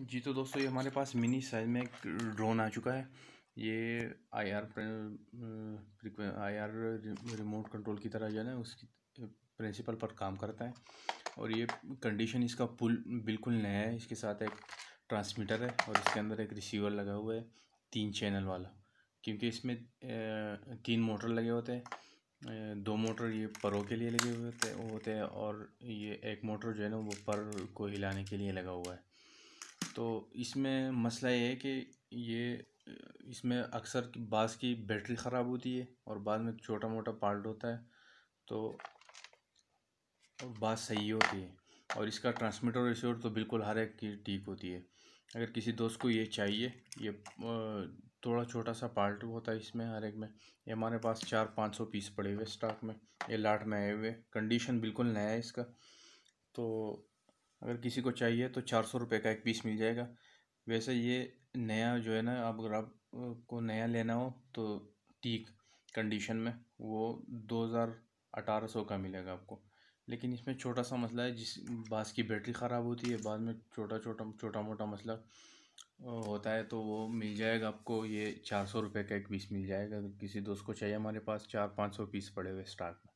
जी तो दोस्तों ये हमारे पास मिनी साइज़ में एक ड्रोन आ चुका है ये I R I R remote control की तरह जो है ना उसकी प्रिंसिपल पर काम करता है और ये कंडीशन इसका पुल बिल्कुल नया है इसके साथ एक ट्रांसमीटर है और इसके अंदर एक रिसीवर लगा हुआ है तीन चैनल वाला क्योंकि इसमें तीन मोटर लगे होते हैं दो मोटर ये परों के लिए लगे हुए होते होते हैं और ये एक मोटर जो है ना वो पर को हिलाने के लिए लगा हुआ है तो इसमें मसला ये है कि ये इसमें अक्सर बास की बैटरी ख़राब होती है और बाद में छोटा मोटा पार्ट होता है तो बात सही होती है और इसका ट्रांसमीटर रिसीवर तो बिल्कुल हर एक की ठीक होती है अगर किसी दोस्त को ये चाहिए ये थोड़ा छोटा सा पार्ट होता है इसमें हर एक में ये हमारे पास चार पाँच सौ पीस पड़े हुए स्टॉक में ये लाट में आए हुए कंडीशन बिल्कुल नया है इसका तो अगर किसी को चाहिए तो चार सौ रुपये का एक पीस मिल जाएगा वैसे ये नया जो है ना आप अगर आपको नया लेना हो तो टीक कंडीशन में वो दो हज़ार अठारह सौ का मिलेगा आपको लेकिन इसमें छोटा सा मसला है जिस बास की बैटरी ख़राब होती है बाद में छोटा छोटा छोटा मोटा मसला होता है तो वो मिल जाएगा आपको ये चार सौ रुपये का एक पीस मिल जाएगा किसी दोस्त को चाहिए हमारे पास चार पाँच सौ पीस पड़े हुए स्टॉक में